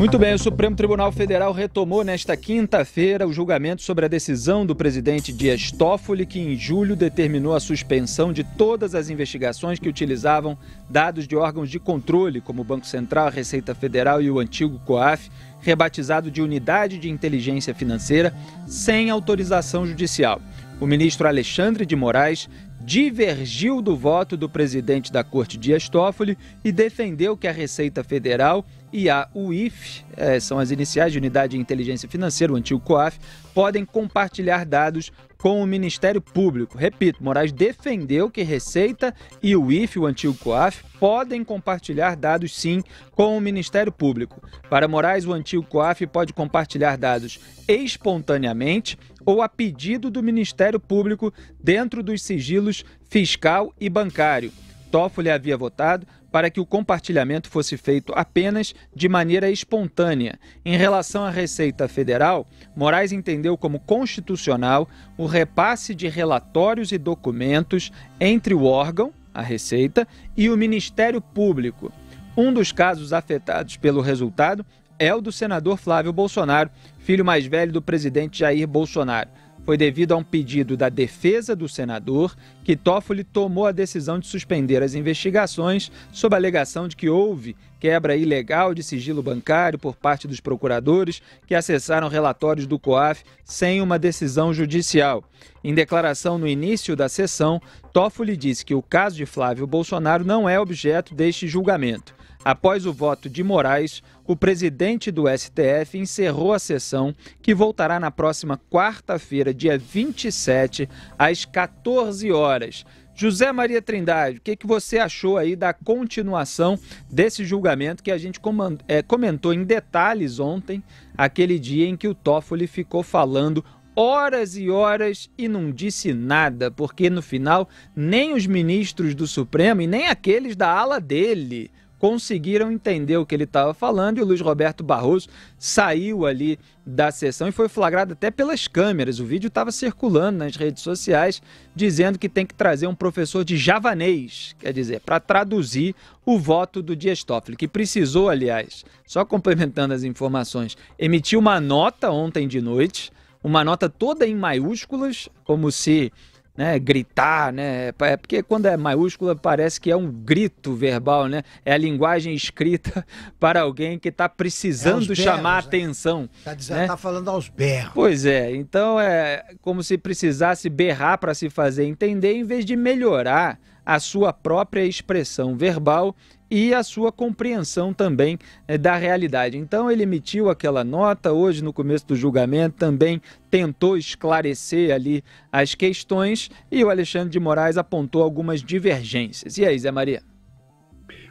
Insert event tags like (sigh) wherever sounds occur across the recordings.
Muito bem, o Supremo Tribunal Federal retomou nesta quinta-feira o julgamento sobre a decisão do presidente Dias Toffoli, que em julho determinou a suspensão de todas as investigações que utilizavam dados de órgãos de controle, como o Banco Central, a Receita Federal e o antigo COAF, rebatizado de Unidade de Inteligência Financeira, sem autorização judicial. O ministro Alexandre de Moraes divergiu do voto do presidente da Corte Dias Toffoli e defendeu que a Receita Federal e a UIF, eh, são as iniciais de Unidade de Inteligência Financeira, o antigo COAF, podem compartilhar dados com o Ministério Público. Repito, Moraes defendeu que Receita e o IF, o antigo COAF, podem compartilhar dados sim com o Ministério Público. Para Moraes, o antigo COAF pode compartilhar dados espontaneamente ou a pedido do Ministério Público dentro dos sigilos fiscal e bancário. Toffoli havia votado para que o compartilhamento fosse feito apenas de maneira espontânea. Em relação à Receita Federal, Moraes entendeu como constitucional o repasse de relatórios e documentos entre o órgão, a Receita, e o Ministério Público. Um dos casos afetados pelo resultado é o do senador Flávio Bolsonaro, filho mais velho do presidente Jair Bolsonaro. Foi devido a um pedido da defesa do senador que Toffoli tomou a decisão de suspender as investigações sob a alegação de que houve quebra ilegal de sigilo bancário por parte dos procuradores que acessaram relatórios do COAF sem uma decisão judicial. Em declaração no início da sessão, Toffoli disse que o caso de Flávio Bolsonaro não é objeto deste julgamento. Após o voto de Moraes, o presidente do STF encerrou a sessão, que voltará na próxima quarta-feira, dia 27, às 14 horas. José Maria Trindade, o que, que você achou aí da continuação desse julgamento que a gente eh, comentou em detalhes ontem, aquele dia em que o Toffoli ficou falando horas e horas e não disse nada, porque no final nem os ministros do Supremo e nem aqueles da ala dele conseguiram entender o que ele estava falando e o Luiz Roberto Barroso saiu ali da sessão e foi flagrado até pelas câmeras. O vídeo estava circulando nas redes sociais dizendo que tem que trazer um professor de javanês, quer dizer, para traduzir o voto do Dias Toffoli, que precisou, aliás, só complementando as informações, emitiu uma nota ontem de noite, uma nota toda em maiúsculas, como se né, gritar, né? É porque quando é maiúscula parece que é um grito verbal, né? É a linguagem escrita (laughs) para alguém que está precisando é chamar né? atenção. Está né? Tá falando aos berros. Pois é, então é como se precisasse berrar para se fazer entender em vez de melhorar a sua própria expressão verbal e a sua compreensão também eh, da realidade. Então ele emitiu aquela nota hoje no começo do julgamento, também tentou esclarecer ali as questões e o Alexandre de Moraes apontou algumas divergências. E aí, Zé Maria?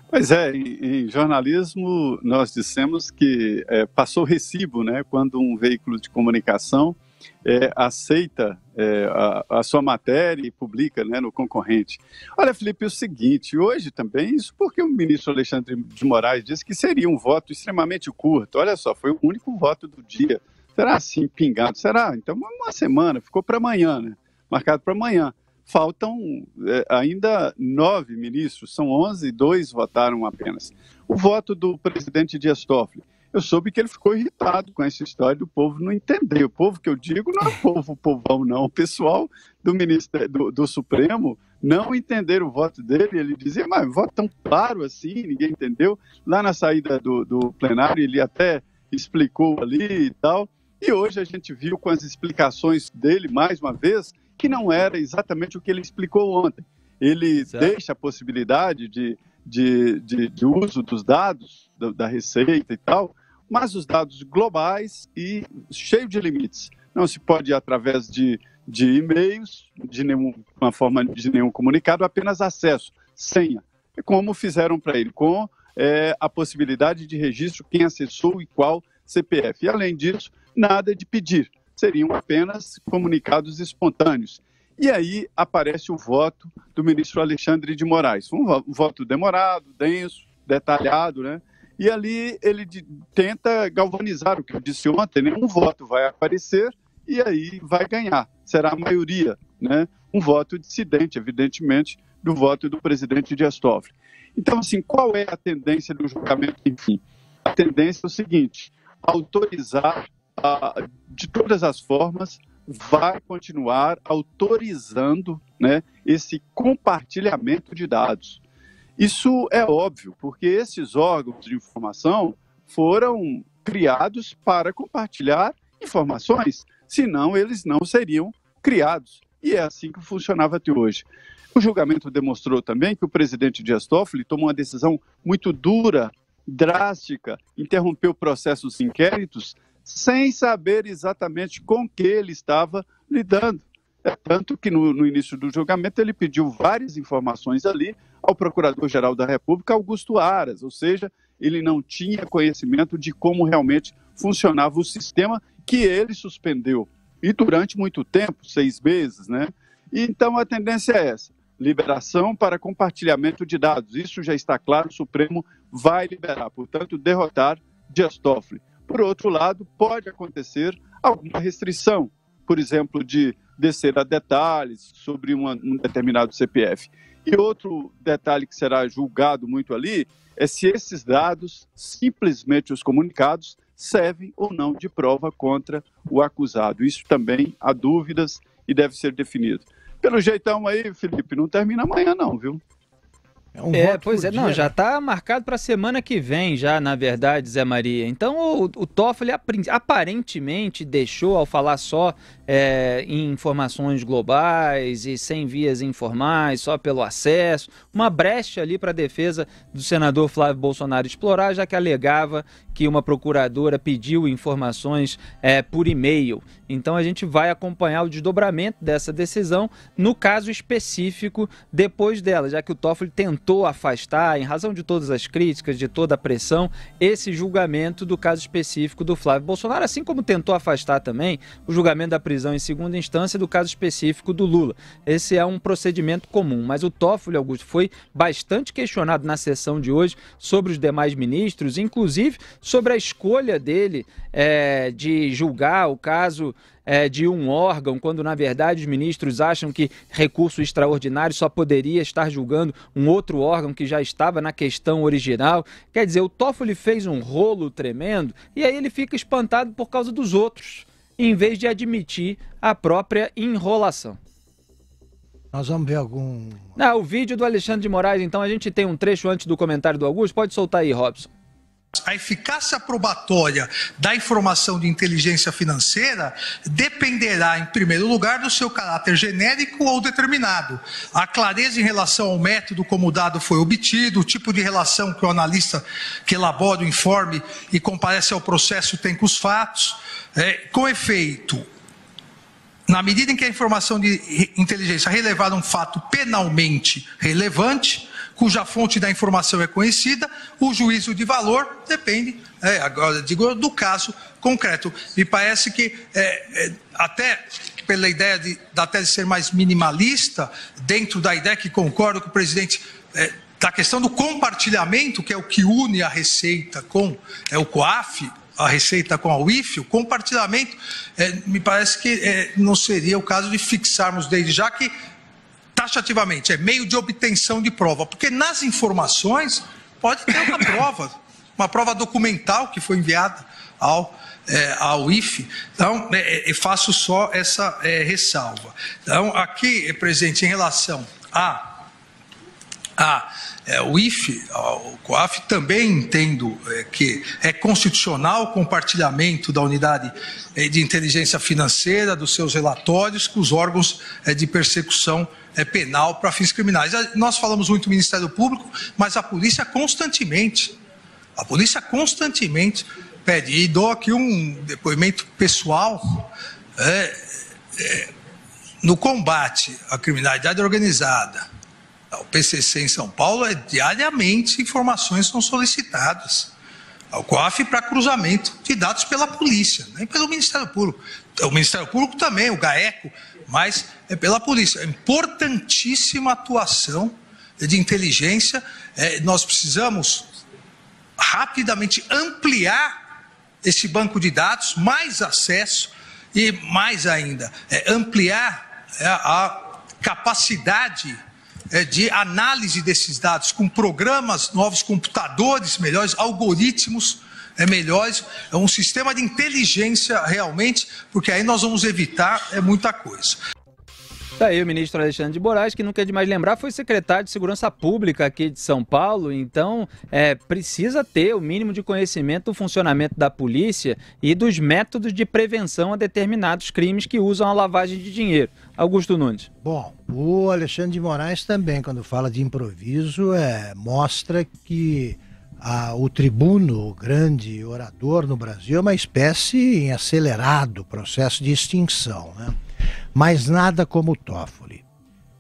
Pois é, em, em jornalismo nós dissemos que é, passou recibo, né, quando um veículo de comunicação é, aceita é, a, a, sua matéria e publica né, no concorrente. Olha, Felipe, é o seguinte, hoje também, isso porque o ministro Alexandre de Moraes disse que seria um voto extremamente curto. Olha só, foi o único voto do dia. Será assim, pingado? Será? Então, uma semana, ficou para amanhã, né? Marcado para amanhã. Faltam é, ainda nove ministros, são onze, dois votaram apenas. O voto do presidente Dias Toffoli eu soube que ele ficou irritado com essa história do povo não entender. O povo que eu digo não é o povo, o povão, não. O pessoal do, ministério, do, do Supremo não entenderam o voto dele. Ele dizia, mas voto tão claro assim, ninguém entendeu. Lá na saída do, do plenário, ele até explicou ali e tal. E hoje a gente viu com as explicações dele, mais uma vez, que não era exatamente o que ele explicou ontem. Ele certo. deixa a possibilidade de de, de, de, uso dos dados da, da, Receita e tal, mas os dados globais e cheio de limites. Não se pode ir através de, de e-mails, de nenhuma forma de nenhum comunicado, apenas acesso, senha. É como fizeram para ele, com é, a possibilidade de registro quem acessou e qual CPF. E, além disso, nada de pedir, seriam apenas comunicados espontâneos. E aí aparece o voto do ministro Alexandre de Moraes. Um voto demorado, denso, detalhado, né? E ali ele tenta galvanizar o que eu disse ontem, né? um voto vai aparecer e aí vai ganhar, será a maioria, né? um voto dissidente, evidentemente, do voto do presidente Dias Toffoli. Então, assim, qual é a tendência do julgamento, enfim? A tendência é o seguinte, autorizar a, de todas as formas, vai continuar autorizando né, esse compartilhamento de dados. Isso é óbvio, porque esses órgãos de informação foram criados para compartilhar informações, senão eles não seriam criados. E é assim que funcionava até hoje. O julgamento demonstrou também que o presidente Dias Toffoli tomou uma decisão muito dura, drástica, interrompeu processos inquéritos sem saber exatamente com que ele estava lidando. Tanto que no, no início do julgamento ele pediu várias informações ali ao Procurador-Geral da República, Augusto Aras, ou seja, ele não tinha conhecimento de como realmente funcionava o sistema que ele suspendeu. E durante muito tempo, seis meses, né? Então a tendência é essa: liberação para compartilhamento de dados. Isso já está claro, o Supremo vai liberar, portanto, derrotar Dias Toffoli. Por outro lado, pode acontecer alguma restrição por exemplo, de descer a detalhes sobre uma, um determinado CPF. E outro detalhe que será julgado muito ali é se esses dados, simplesmente os comunicados, servem ou não de prova contra o acusado. Isso também há dúvidas e deve ser definido. Pelo jeitão aí, Felipe, não termina amanhã não, viu? É um é, pois é, dia, não, né? já está marcado para a semana que vem, já, na verdade, Zé Maria. Então, o, o Toffoli aparentemente deixou, ao falar só é, em informações globais e sem vias informais, só pelo acesso, uma brecha ali para a defesa do senador Flávio Bolsonaro explorar, já que alegava que uma procuradora pediu informações é, por e-mail. Então, a gente vai acompanhar o desdobramento dessa decisão no caso específico depois dela, já que o Toffoli tentou tentou afastar, em razão de todas as críticas, de toda a pressão, esse julgamento do caso específico do Flávio Bolsonaro, assim como tentou afastar também o julgamento da prisão em segunda instância do caso específico do Lula. Esse é um procedimento comum, mas o Toffoli Augusto foi bastante questionado na sessão de hoje sobre os demais ministros, inclusive sobre a escolha dele é, de julgar o caso é, de um órgão, quando na verdade os ministros acham que recurso extraordinário só poderia estar julgando um outro órgão que já estava na questão original. Quer dizer, o Toffoli fez um rolo tremendo e aí ele fica espantado por causa dos outros, em vez de admitir a própria enrolação. Nós vamos ver algum. Ah, o vídeo do Alexandre de Moraes, então a gente tem um trecho antes do comentário do Augusto. Pode soltar aí, Robson. A eficácia probatória da informação de inteligência financeira dependerá, em primeiro lugar, do seu caráter genérico ou determinado. A clareza em relação ao método como o dado foi obtido, o tipo de relação que o analista que elabora o informe e comparece ao processo tem com os fatos. É, com efeito, na medida em que a informação de inteligência relevar um fato penalmente relevante, cuja fonte da informação é conhecida, o juízo de valor depende, é, agora digo, do caso concreto. Me parece que, é, é até pela ideia de, da tese ser mais minimalista, dentro da ideia que concordo com o presidente é, da questão do compartilhamento, que é o que une a Receita com é, o COAF, a Receita com a UIF, o compartilhamento, é, me parece que é, não seria o caso de fixarmos desde já que taxativamente, é meio de obtenção de prova, porque nas informações pode ter uma (laughs) prova, uma prova documental que foi enviada ao, é, ao IFE. Então, é, é faço só essa é, ressalva. Então, aqui, é presente, em relação a, a é, o IFE, o COAF, também entendo é, que é constitucional o compartilhamento da unidade é, de inteligência financeira, dos seus relatórios, com os órgãos é, de persecução é, penal para fins criminais. Nós falamos muito do Ministério Público, mas a polícia constantemente, a polícia constantemente pede. E dou aqui um depoimento pessoal é, é, no combate à criminalidade organizada. O PCC em São Paulo é diariamente informações são solicitadas ao COAF para cruzamento de dados pela polícia, nem né, pelo Ministério Público. O Ministério Público também, o GAECO, mas é pela polícia. É importantíssima atuação de inteligência. É, nós precisamos rapidamente ampliar esse banco de dados, mais acesso e mais ainda, é, ampliar é, a capacidade é, de análise desses dados com programas novos, computadores melhores, algoritmos é melhor, é um sistema de inteligência realmente, porque aí nós vamos evitar é muita coisa. Daí tá o ministro Alexandre de Moraes, que nunca é demais lembrar, foi secretário de Segurança Pública aqui de São Paulo, então é, precisa ter o mínimo de conhecimento do funcionamento da polícia e dos métodos de prevenção a determinados crimes que usam a lavagem de dinheiro. Augusto Nunes. Bom, o Alexandre de Moraes também, quando fala de improviso, é, mostra que o tribuno, o grande orador no Brasil, é uma espécie em acelerado processo de extinção. Né? Mas nada como o Toffoli.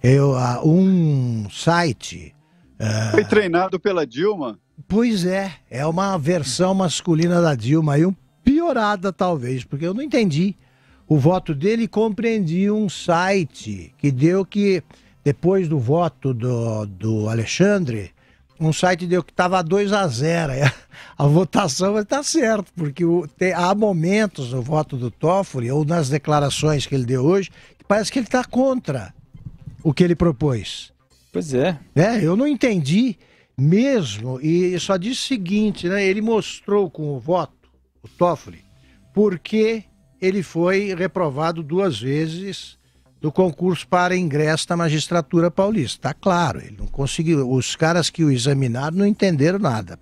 Eu, um site. É, Foi treinado pela Dilma? Pois é, é uma versão masculina da Dilma e um piorada talvez, porque eu não entendi o voto dele Compreendi um site que deu que, depois do voto do, do Alexandre, um site deu que estava 2 a 0 é, a votação está certo, porque o, tem, há momentos no voto do Toffoli ou nas declarações que ele deu hoje que parece que ele está contra o que ele propôs. Pois é. É, eu não entendi mesmo e só disse o seguinte, né? Ele mostrou com o voto o Toffoli porque ele foi reprovado duas vezes do concurso para ingresso na magistratura paulista. está claro, ele não conseguiu. Os caras que o examinaram não entenderam nada.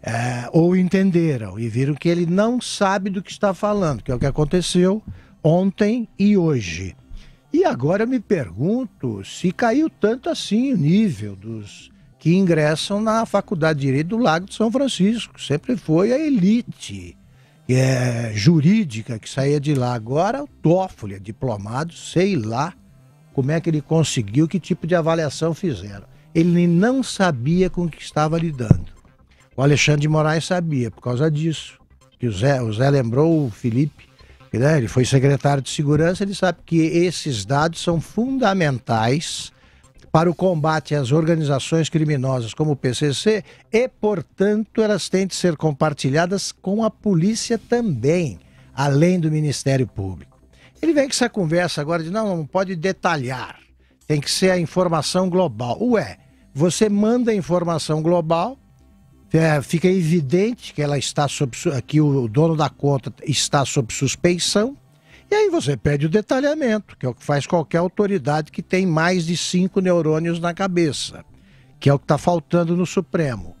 É, ou entenderam e viram que ele não sabe do que está falando, que é o que aconteceu ontem e hoje. E agora eu me pergunto se caiu tanto assim o nível dos que ingressam na Faculdade de Direito do Lago de São Francisco. Sempre foi a elite é, jurídica que saía de lá. Agora o Toffoli é diplomado, sei lá como é que ele conseguiu, que tipo de avaliação fizeram. Ele não sabia com o que estava lidando. O Alexandre de Moraes sabia por causa disso. Que o Zé, o Zé lembrou o Felipe, né? ele foi secretário de segurança, ele sabe que esses dados são fundamentais para o combate às organizações criminosas como o PCC e, portanto, elas têm de ser compartilhadas com a polícia também, além do Ministério Público. Ele vem com essa conversa agora de não, não pode detalhar, tem que ser a informação global. Ué, você manda a informação global, é, fica evidente que ela está sob que o dono da conta está sob suspeição e aí você pede o detalhamento, que é o que faz qualquer autoridade que tem mais de cinco neurônios na cabeça, que é o que está faltando no Supremo.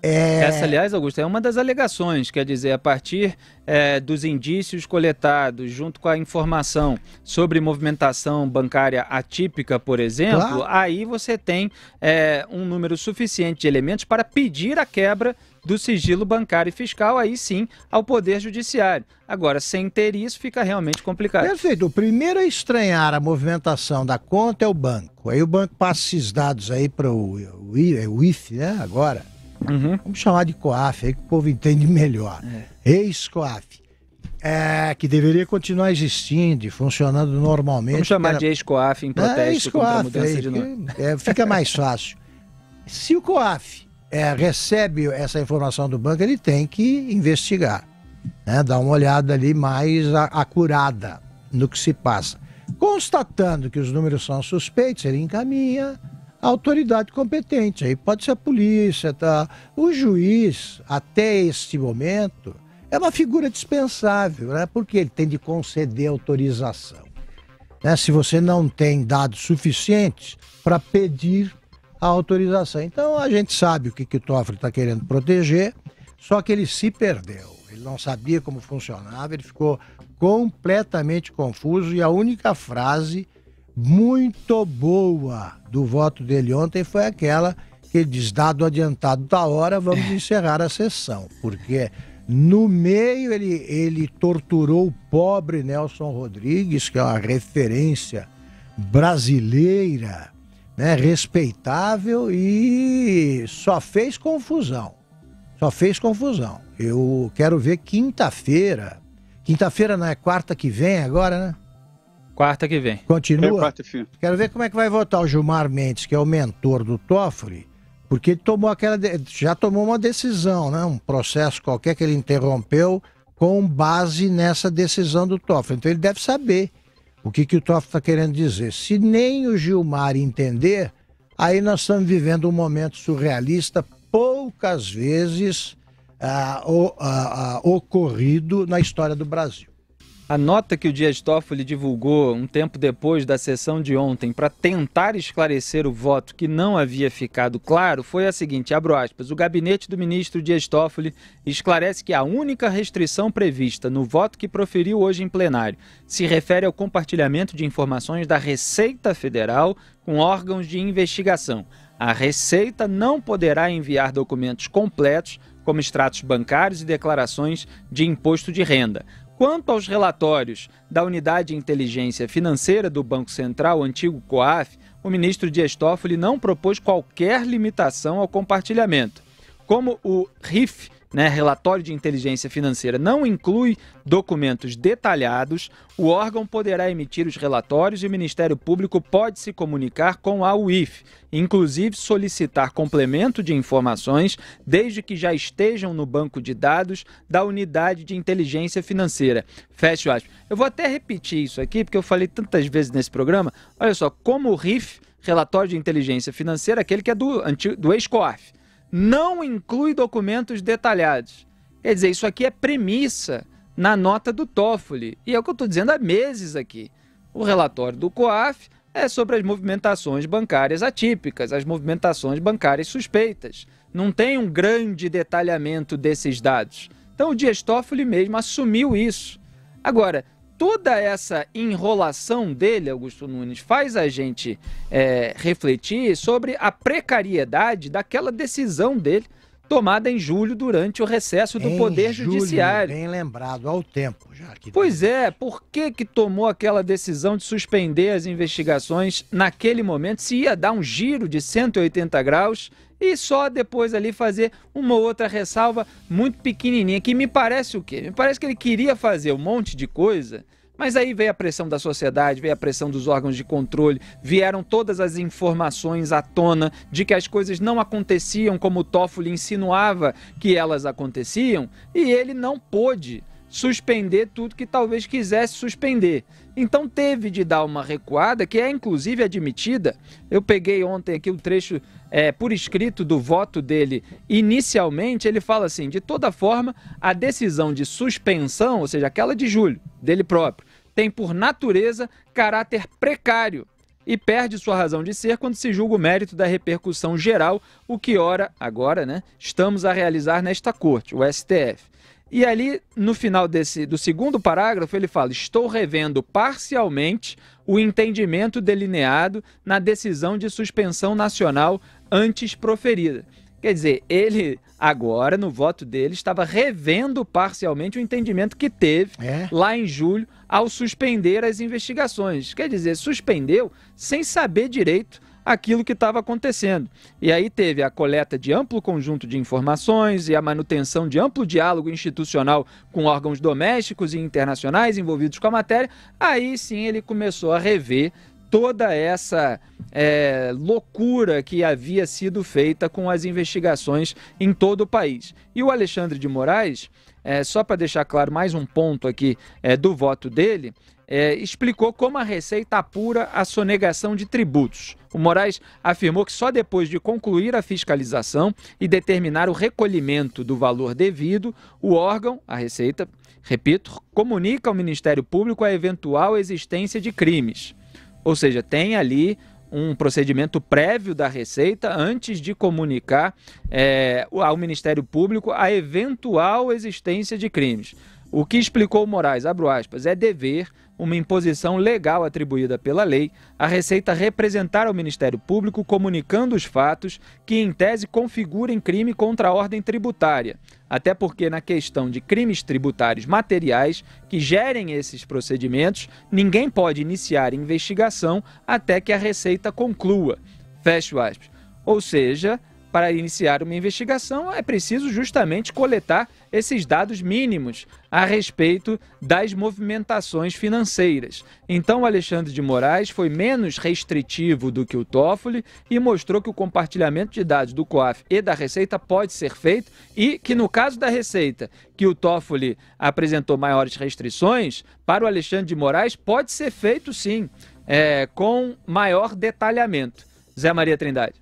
É... Essa, aliás, Augusto, é uma das alegações, quer dizer, a partir é, dos indícios coletados, junto com a informação sobre movimentação bancária atípica, por exemplo, claro. aí você tem é, um número suficiente de elementos para pedir a quebra do sigilo bancário e fiscal, aí sim, ao Poder Judiciário. Agora, sem ter isso, fica realmente complicado. Perfeito. O primeiro a estranhar a movimentação da conta é o banco. Aí o banco passa esses dados aí para o, o, é o IF, né? Agora. Uhum. Vamos chamar de COAF, aí que o povo entende melhor. É. Ex-COAF. É, que deveria continuar existindo e funcionando normalmente. Vamos chamar era... de ex-COAF em protesto é, ex contra a mudança de nome. É, fica mais fácil. Se o COAF é, recebe essa informação do banco, ele tem que investigar, né? dar uma olhada ali mais acurada no que se passa. Constatando que os números são suspeitos, ele encaminha a autoridade competente. Aí pode ser a polícia, tá? O juiz, até este momento, é uma figura dispensável, né? Porque ele tem de conceder autorização. Né? Se você não tem dados suficientes para pedir a autorização. Então a gente sabe o que, que o Toffoli está querendo proteger, só que ele se perdeu. Ele não sabia como funcionava, ele ficou completamente confuso e a única frase muito boa do voto dele ontem foi aquela que ele diz: dado adiantado da hora, vamos é. encerrar a sessão, porque no meio ele, ele torturou o pobre Nelson Rodrigues, que é uma referência brasileira né, respeitável e só fez confusão. Só fez confusão. Eu quero ver quinta-feira. Quinta-feira não é quarta que vem agora, né? Quarta que vem. Continua. É quero ver como é que vai votar o Gilmar Mendes, que é o mentor do Toffoli, porque ele tomou aquela já tomou uma decisão, né? Um processo qualquer que ele interrompeu com base nessa decisão do Toffoli. Então ele deve saber o que, que o Toff está querendo dizer? Se nem o Gilmar entender, aí nós estamos vivendo um momento surrealista poucas vezes ah, o, ah, ah, ocorrido na história do Brasil. A nota que o Dias Toffoli divulgou um tempo depois da sessão de ontem para tentar esclarecer o voto que não havia ficado claro foi a seguinte, abro aspas, o gabinete do ministro Dias Toffoli esclarece que a única restrição prevista no voto que proferiu hoje em plenário se refere ao compartilhamento de informações da Receita Federal com órgãos de investigação. A Receita não poderá enviar documentos completos como extratos bancários e declarações de imposto de renda. Quanto aos relatórios da Unidade de Inteligência Financeira do Banco Central, antigo COAF, o ministro Dias Toffoli não propôs qualquer limitação ao compartilhamento. Como o RIF, né, relatório de inteligência financeira não inclui documentos detalhados, o órgão poderá emitir os relatórios e o Ministério Público pode se comunicar com a UIF, inclusive solicitar complemento de informações, desde que já estejam no banco de dados da unidade de inteligência financeira. Fecha, o aspas. Eu vou até repetir isso aqui, porque eu falei tantas vezes nesse programa. Olha só, como o RIF, relatório de inteligência financeira, aquele que é do, do ex-COAF não inclui documentos detalhados. Quer dizer, isso aqui é premissa na nota do Toffoli. E é o que eu estou dizendo há meses aqui. O relatório do COAF é sobre as movimentações bancárias atípicas, as movimentações bancárias suspeitas. Não tem um grande detalhamento desses dados. Então o Dias Toffoli mesmo assumiu isso. Agora, toda essa enrolação dele, Augusto Nunes, faz a gente é, refletir sobre a precariedade daquela decisão dele tomada em julho durante o recesso do em Poder julho, Judiciário. Bem lembrado, ao tempo já. Que pois é, por que, que tomou aquela decisão de suspender as investigações naquele momento, se ia dar um giro de 180 graus e só depois ali fazer uma outra ressalva muito pequenininha, que me parece o quê? Me parece que ele queria fazer um monte de coisa mas aí veio a pressão da sociedade, veio a pressão dos órgãos de controle, vieram todas as informações à tona de que as coisas não aconteciam como o Toffoli insinuava que elas aconteciam, e ele não pôde suspender tudo que talvez quisesse suspender. Então teve de dar uma recuada, que é inclusive admitida. Eu peguei ontem aqui o um trecho é, por escrito do voto dele. Inicialmente, ele fala assim: de toda forma, a decisão de suspensão, ou seja, aquela de julho, dele próprio, tem por natureza caráter precário e perde sua razão de ser quando se julga o mérito da repercussão geral, o que ora agora, né, estamos a realizar nesta corte, o STF. E ali, no final desse, do segundo parágrafo, ele fala: Estou revendo parcialmente o entendimento delineado na decisão de suspensão nacional antes proferida. Quer dizer, ele agora, no voto dele, estava revendo parcialmente o entendimento que teve é? lá em julho ao suspender as investigações. Quer dizer, suspendeu sem saber direito aquilo que estava acontecendo. E aí teve a coleta de amplo conjunto de informações e a manutenção de amplo diálogo institucional com órgãos domésticos e internacionais envolvidos com a matéria. Aí sim ele começou a rever toda essa é, loucura que havia sido feita com as investigações em todo o país. E o Alexandre de Moraes é, só para deixar claro mais um ponto aqui é, do voto dele, é, explicou como a Receita apura a sonegação de tributos. O Moraes afirmou que só depois de concluir a fiscalização e determinar o recolhimento do valor devido, o órgão, a Receita, repito, comunica ao Ministério Público a eventual existência de crimes. Ou seja, tem ali um procedimento prévio da Receita antes de comunicar é, ao Ministério Público a eventual existência de crimes. O que explicou Moraes, abro aspas, é dever uma imposição legal atribuída pela lei, a Receita representar ao Ministério Público comunicando os fatos que, em tese, configurem crime contra a ordem tributária. Até porque, na questão de crimes tributários materiais que gerem esses procedimentos, ninguém pode iniciar investigação até que a Receita conclua. Fecho aspas. Ou seja, para iniciar uma investigação, é preciso justamente coletar esses dados mínimos a respeito das movimentações financeiras. Então, Alexandre de Moraes foi menos restritivo do que o Toffoli e mostrou que o compartilhamento de dados do COAF e da Receita pode ser feito e que, no caso da Receita, que o Toffoli apresentou maiores restrições, para o Alexandre de Moraes pode ser feito sim, é, com maior detalhamento. Zé Maria Trindade.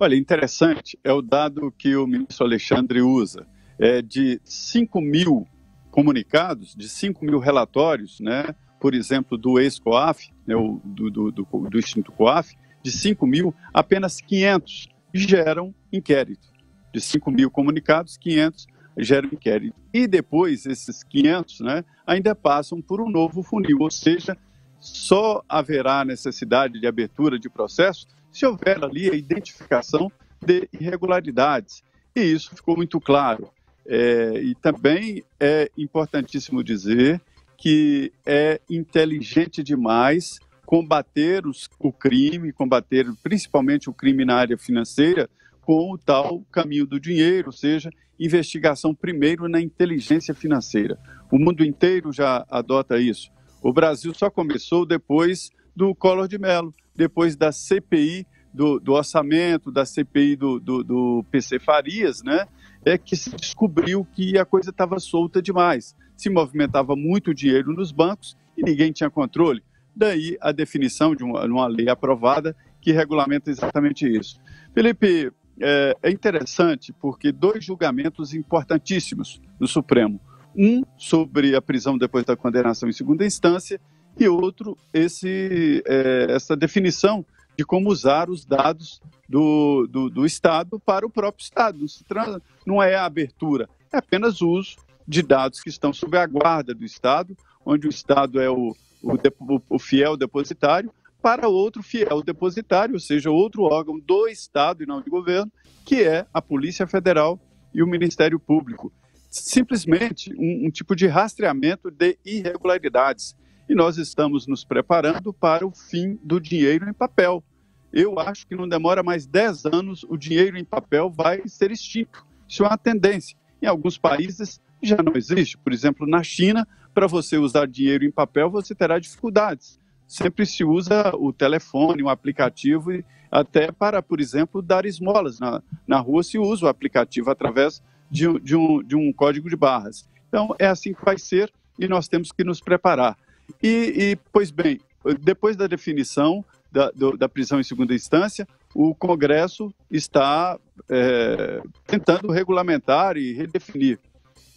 Olha, interessante é o dado que o ministro Alexandre usa. É de 5 mil comunicados, de 5 mil relatórios, né, por exemplo, do ex-COAF, né, do, do, do, do Instituto COAF, de 5 mil, apenas 500 geram inquérito. De 5 mil comunicados, 500 geram inquérito. E depois, esses 500 né, ainda passam por um novo funil, ou seja, só haverá necessidade de abertura de processo se houver ali a identificação de irregularidades. E isso ficou muito claro. É, e também é importantíssimo dizer que é inteligente demais combater os, o crime, combater principalmente o crime na área financeira com o tal caminho do dinheiro, ou seja, investigação primeiro na inteligência financeira. O mundo inteiro já adota isso. O Brasil só começou depois do Collor de Mello, depois da CPI do, do orçamento, da CPI do, do, do PC Farias, né? É que se descobriu que a coisa estava solta demais. Se movimentava muito dinheiro nos bancos e ninguém tinha controle. Daí a definição de uma, uma lei aprovada que regulamenta exatamente isso. Felipe, é, é interessante porque dois julgamentos importantíssimos no Supremo. Um sobre a prisão depois da condenação em segunda instância e outro, esse, é, essa definição de como usar os dados do, do, do Estado para o próprio Estado. Não, não é a abertura, é apenas o uso de dados que estão sob a guarda do Estado, onde o Estado é o, o, o fiel depositário, para outro fiel depositário, ou seja, outro órgão do Estado e não de governo, que é a Polícia Federal e o Ministério Público. Simplesmente um, um tipo de rastreamento de irregularidades e nós estamos nos preparando para o fim do dinheiro em papel. Eu acho que não demora mais 10 anos, o dinheiro em papel vai ser extinto. Isso é uma tendência. Em alguns países já não existe. Por exemplo, na China, para você usar dinheiro em papel, você terá dificuldades. Sempre se usa o telefone, o aplicativo, até para, por exemplo, dar esmolas. Na, na rua se usa o aplicativo através de, de, um, de um código de barras. Então, é assim que vai ser e nós temos que nos preparar. E, e pois bem, depois da definição da, do, da prisão em segunda instância, o Congresso está é, tentando regulamentar e redefinir.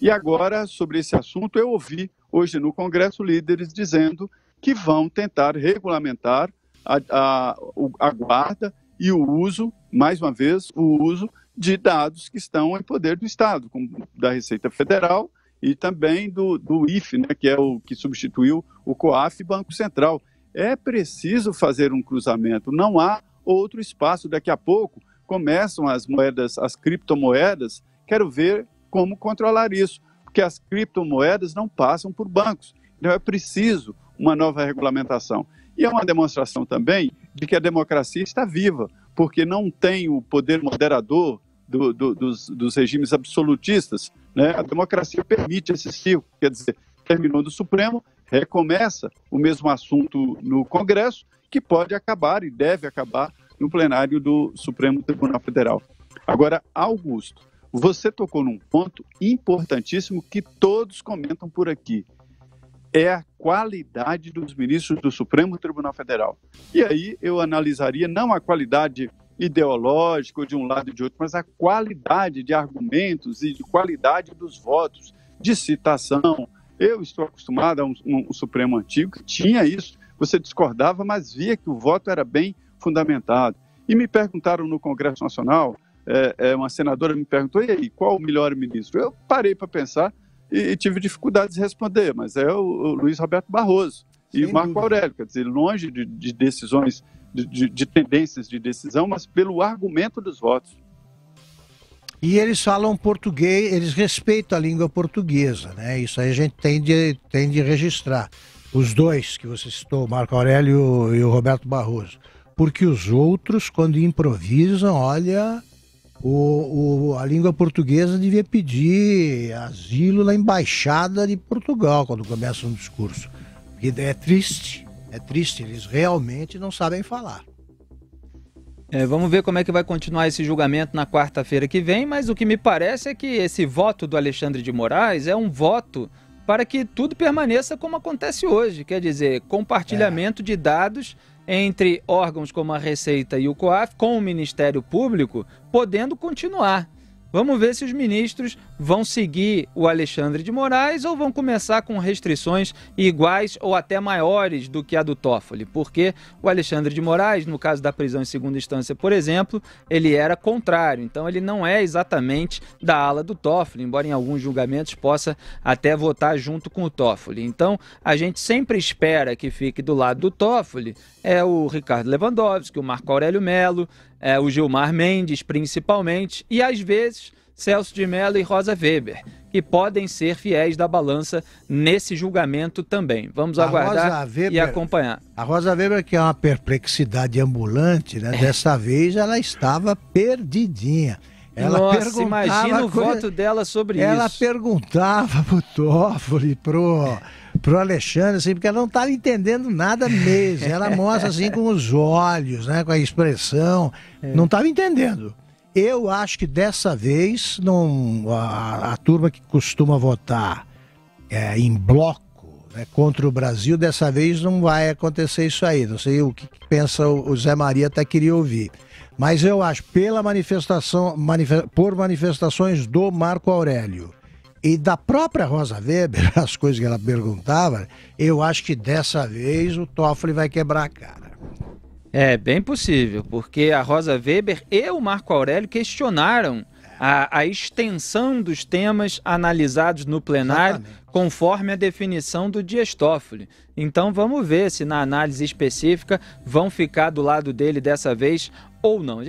E agora, sobre esse assunto, eu ouvi hoje no Congresso líderes dizendo que vão tentar regulamentar a, a, a guarda e o uso, mais uma vez, o uso de dados que estão em poder do Estado, como da Receita Federal e também do, do IFE, né, que é o que substituiu o COAF Banco Central. É preciso fazer um cruzamento, não há outro espaço. Daqui a pouco começam as moedas, as criptomoedas. Quero ver como controlar isso, porque as criptomoedas não passam por bancos. Então é preciso uma nova regulamentação. E é uma demonstração também de que a democracia está viva, porque não tem o poder moderador do, do, dos, dos regimes absolutistas, né? A democracia permite esse ciclo, quer dizer, terminou no Supremo, recomeça o mesmo assunto no Congresso, que pode acabar e deve acabar no plenário do Supremo Tribunal Federal. Agora, Augusto, você tocou num ponto importantíssimo que todos comentam por aqui. É a qualidade dos ministros do Supremo Tribunal Federal. E aí eu analisaria não a qualidade ideológico de um lado e de outro, mas a qualidade de argumentos e de qualidade dos votos, de citação. Eu estou acostumado a um, um, um Supremo antigo que tinha isso. Você discordava, mas via que o voto era bem fundamentado. E me perguntaram no Congresso Nacional, é, é, uma senadora me perguntou, e aí, qual o melhor ministro? Eu parei para pensar e, e, tive dificuldades de responder, mas é o, o Luiz Roberto Barroso Sem e o Marco dúvida. Aurélio, quer dizer, longe de, de decisões de, de tendências de decisão, mas pelo argumento dos votos. E eles falam português, eles respeitam a língua portuguesa, né? Isso aí a gente tem de, tem de registrar. Os dois que você citou, Marco Aurélio e o Roberto Barroso. Porque os outros, quando improvisam, olha, o, o, a língua portuguesa devia pedir asilo na embaixada de Portugal quando começa um discurso. Porque é triste é triste, eles realmente não sabem falar. É, vamos ver como é que vai continuar esse julgamento na quarta-feira que vem, mas o que me parece é que esse voto do Alexandre de Moraes é um voto para que tudo permaneça como acontece hoje, quer dizer, compartilhamento é. de dados entre órgãos como a Receita e o COAF com o Ministério Público, podendo continuar. Vamos ver se os ministros vão seguir o Alexandre de Moraes ou vão começar com restrições iguais ou até maiores do que a do Toffoli, porque o Alexandre de Moraes, no caso da prisão em segunda instância, por exemplo, ele era contrário, então ele não é exatamente da ala do Toffoli, embora em alguns julgamentos possa até votar junto com o Toffoli. Então, a gente sempre espera que fique do lado do Toffoli é o Ricardo Lewandowski, o Marco Aurélio Melo, é o Gilmar Mendes, principalmente, e às vezes Celso de Mello e Rosa Weber, que podem ser fiéis da balança nesse julgamento também. Vamos aguardar Weber, e acompanhar. A Rosa Weber, que é uma perplexidade ambulante, né? É. Dessa vez ela estava perdidinha. Ela Nossa, imagina o coisa... dela sobre ela isso. Ela perguntava pro Toffoli, pro, pro Alexandre, assim, porque ela não estava entendendo nada mesmo. Ela mostra assim (laughs) com os olhos, né, com a expressão. É. Não estava entendendo. Eu acho que dessa vez não, a, a turma que costuma votar é, em bloco né, contra o Brasil, dessa vez não vai acontecer isso aí. Não sei o que pensa o, Zé Maria, até queria ouvir. Mas eu acho, pela manifestação, manife, por manifestações do Marco Aurélio e da própria Rosa Weber, (laughs) as coisas que ela perguntava, eu acho que dessa vez o Toffoli vai quebrar a cara. É bem possível, porque a Rosa Weber e o Marco Aurélio questionaram a, a extensão dos temas analisados no plenário Exatamente. conforme a definição do Dias Toffoli. Então vamos ver se na análise específica vão ficar do lado dele dessa vez ou não.